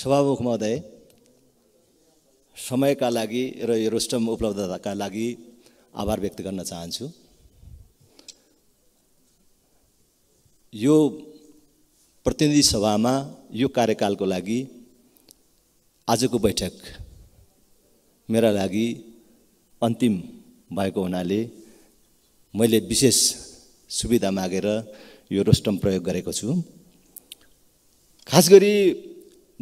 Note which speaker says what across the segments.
Speaker 1: सभामुख महोदय समयका लागि र यो रोस्टम उपलब्धताका लागि आभार व्यक्त गर्न चाहन्छु यो प्रतिनिधि सभामा यो कार्यकालको लागि आजको बैठक मेरा लागि अन्तिम भएको हुनाले मैले विशेष सुविधा मागेर यो रोस्टम प्रयोग गरेको छु खास गरी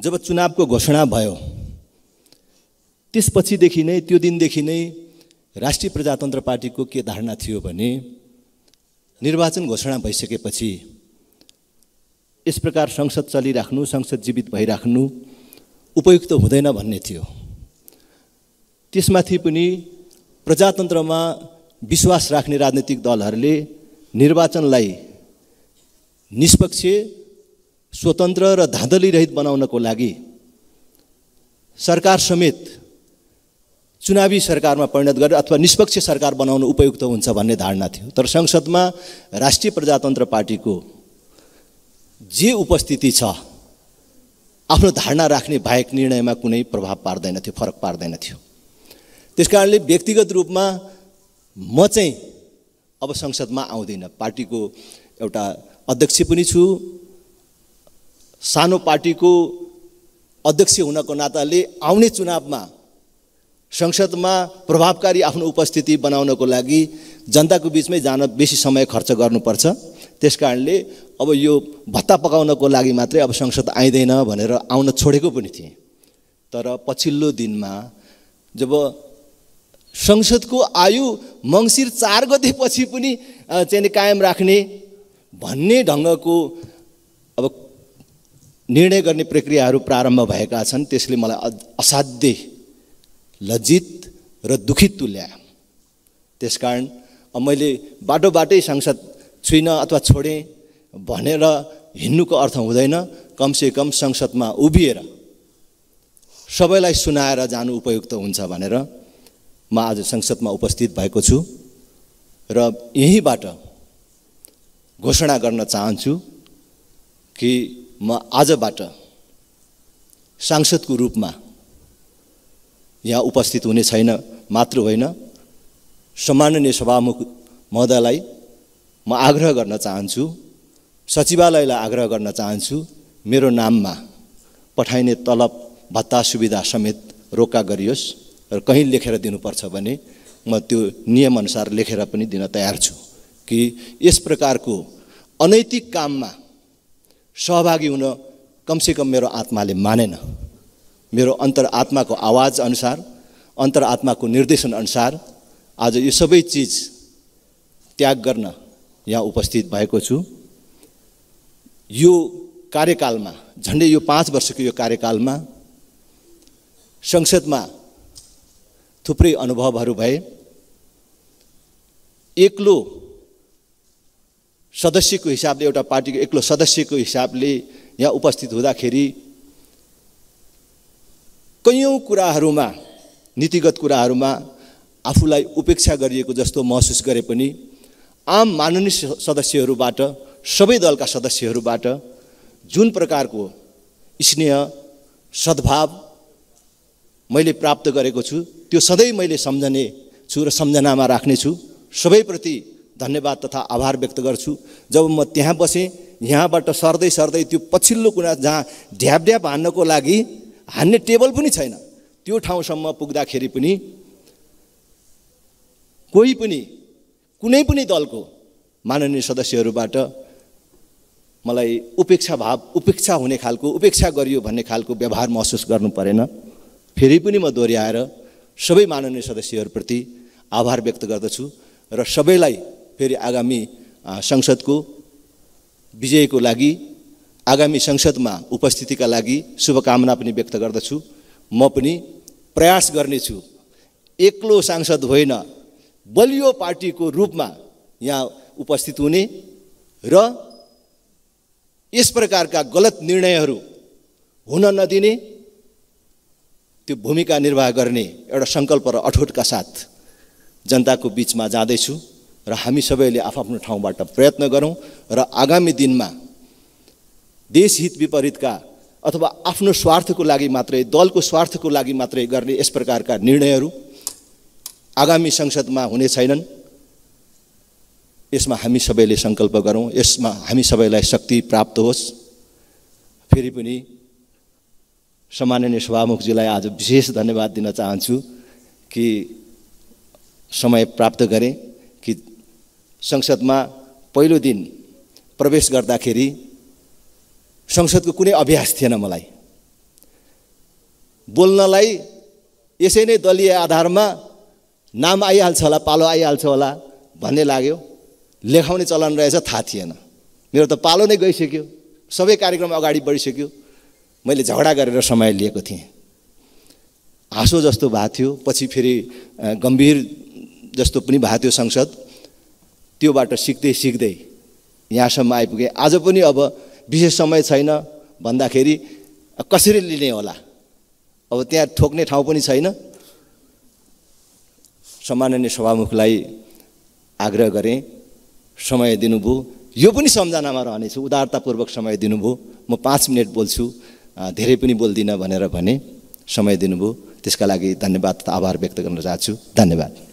Speaker 1: जब चुनावको घोषणा भयो त्यसपछिदेखि नै त्यो दिनदेखि नै राष्ट्रिय प्रजातन्त्र पार्टीको के धारणा थियो भने निर्वाचन घोषणा भइसकेपछि यस प्रकार संसद चलिराख्नु संसद जीवित भइराख्नु उपयुक्त हुँदैन भन्ने थियो त्यसमाथि पनि प्रजातन्त्रमा विश्वास राख्ने राजनीतिक दलहरूले निर्वाचनलाई निष्पक्ष स्वतन्त्र र धाँधली रहित बनाउनको लागि सरकार समेत चुनावी सरकारमा परिणत गरेर अथवा निष्पक्ष सरकार बनाउनु उपयुक्त हुन्छ भन्ने धारणा थियो तर संसदमा राष्ट्रिय प्रजातन्त्र पार्टीको जे उपस्थिति छ आफ्नो धारणा राख्ने बाहेक निर्णयमा कुनै प्रभाव पार्दैन थियो फरक पार्दैन थियो त्यस कारणले व्यक्तिगत रूपमा म चाहिँ अब संसदमा आउँदिनँ पार्टीको एउटा अध्यक्ष पनि छु सानो पार्टीको अध्यक्ष हुनको नाताले आउने चुनावमा संसदमा प्रभावकारी आफ्नो उपस्थिति बनाउनको लागि जनताको बिचमै जान बेसी समय खर्च गर्नुपर्छ त्यस कारणले अब यो भत्ता पकाउनको लागि मात्रै अब संसद आइँदैन भनेर आउन छोडेको पनि थिएँ तर पछिल्लो दिनमा जब संसदको आयु मङ्सिर चार गतेपछि पनि चाहिँ कायम राख्ने भन्ने ढङ्गको निर्णय गर्ने प्रक्रियाहरू प्रारम्भ भएका छन् त्यसले मलाई असाध्यै लज्जित र दुखित तुल्यायो त्यसकारण मैले बाटो बाटै संसद छुइनँ अथवा छोडेँ भनेर हिँड्नुको अर्थ हुँदैन कमसेकम संसदमा उभिएर सबैलाई सुनाएर जानु उपयुक्त हुन्छ भनेर म आज संसदमा उपस्थित भएको छु र यहीँबाट घोषणा गर्न चाहन्छु कि म आजबाट सांसदको रूपमा यहाँ उपस्थित हुने छैन मात्र होइन सम्माननीय सभामुख महोदयलाई म आग्रह गर्न चाहन्छु सचिवालयलाई आग्रह गर्न चाहन्छु मेरो नाममा पठाइने तलब भत्ता सुविधा समेत रोका गरियोस् र कहीँ लेखेर दिनुपर्छ भने म त्यो नियमअनुसार लेखेर पनि दिन तयार छु कि यस प्रकारको अनैतिक काममा सहभागी हुन कमसेकम मेरो आत्माले मानेन मेरो अन्तरआत्माको आवाज अनुसार अन्तरआत्माको निर्देशन अनुसार आज यो सबै चिज त्याग गर्न यहाँ उपस्थित भएको छु यो कार्यकालमा झन्डै यो पाँच वर्षको यो कार्यकालमा संसदमा थुप्रै अनुभवहरू भए एक्लो सदस्यको हिसाबले एउटा पार्टीको एक्लो सदस्यको हिसाबले यहाँ उपस्थित हुँदाखेरि कैयौँ कुराहरूमा नीतिगत कुराहरूमा आफूलाई उपेक्षा गरिएको जस्तो महसुस गरे पनि आम माननीय सदस्यहरूबाट सबै दलका सदस्यहरूबाट जुन प्रकारको स्नेह सद्भाव मैले प्राप्त गरेको छु त्यो सधैँ मैले सम्झने छु र सम्झनामा राख्नेछु सबैप्रति धन्यवाद तथा आभार व्यक्त गर्छु जब म त्यहाँ बसेँ यहाँबाट सर्दै सर्दै त्यो पछिल्लो कुना जहाँ ढ्याप ढ्याप हान्नको लागि हान्ने टेबल पनि छैन त्यो ठाउँसम्म पुग्दाखेरि पनि कोही पनि कुनै पनि दलको माननीय सदस्यहरूबाट मलाई उपेक्षा भाव उपेक्षा हुने खालको उपेक्षा गरियो भन्ने खालको व्यवहार महसुस गर्नु परेन फेरि पनि म दोहोऱ्याएर सबै माननीय सदस्यहरूप्रति आभार व्यक्त गर्दछु र सबैलाई फेरि आगामी संसदको विजयको लागि आगामी संसदमा उपस्थितिका लागि शुभकामना पनि व्यक्त गर्दछु म पनि प्रयास गर्नेछु एक्लो सांसद होइन बलियो पार्टीको रूपमा यहाँ उपस्थित हुने र यस प्रकारका गलत निर्णयहरू हुन नदिने त्यो भूमिका निर्वाह गर्ने एउटा सङ्कल्प र अठोटका साथ जनताको बिचमा जाँदैछु र हामी सबैले आफ्नो ठाउँबाट प्रयत्न गरौँ र आगामी दिनमा देश हित विपरीतका अथवा आफ्नो स्वार्थको लागि मात्रै दलको स्वार्थको लागि मात्रै गर्ने यस प्रकारका निर्णयहरू आगामी संसदमा हुने छैनन् यसमा हामी सबैले सङ्कल्प गरौँ यसमा हामी सबैलाई शक्ति प्राप्त होस् फेरि पनि सामान्य सभामुखजीलाई आज विशेष धन्यवाद दिन चाहन्छु कि समय प्राप्त गरेँ संसदमा पहिलो दिन प्रवेश गर्दाखेरि संसदको कुनै अभ्यास थिएन मलाई बोल्नलाई यसै नै दलीय आधारमा नाम आइहाल्छ होला पालो आइहाल्छ होला भन्ने लाग्यो लेखाउने चलन रहेछ थाहा थिएन मेरो त पालो नै गइसक्यो सबै कार्यक्रम अगाडि बढिसक्यो मैले झगडा गरेर समय लिएको थिएँ हाँसो जस्तो भएको थियो पछि फेरि गम्भीर जस्तो पनि भएको थियो संसद त्योबाट सिक्दै सिक्दै यहाँसम्म आइपुगेँ आज पनि अब विशेष समय छैन भन्दाखेरि कसरी लिने होला अब त्यहाँ ठोक्ने ठाउँ पनि छैन सम्माननीय सभामुखलाई आग्रह गरेँ समय दिनुभयो यो पनि सम्झनामा रहनेछु उदारतापूर्वक समय दिनुभयो म पाँच मिनट बोल्छु धेरै पनि बोल्दिनँ भनेर भने समय दिनुभयो त्यसका लागि धन्यवाद आभार व्यक्त गर्न चाहन्छु धन्यवाद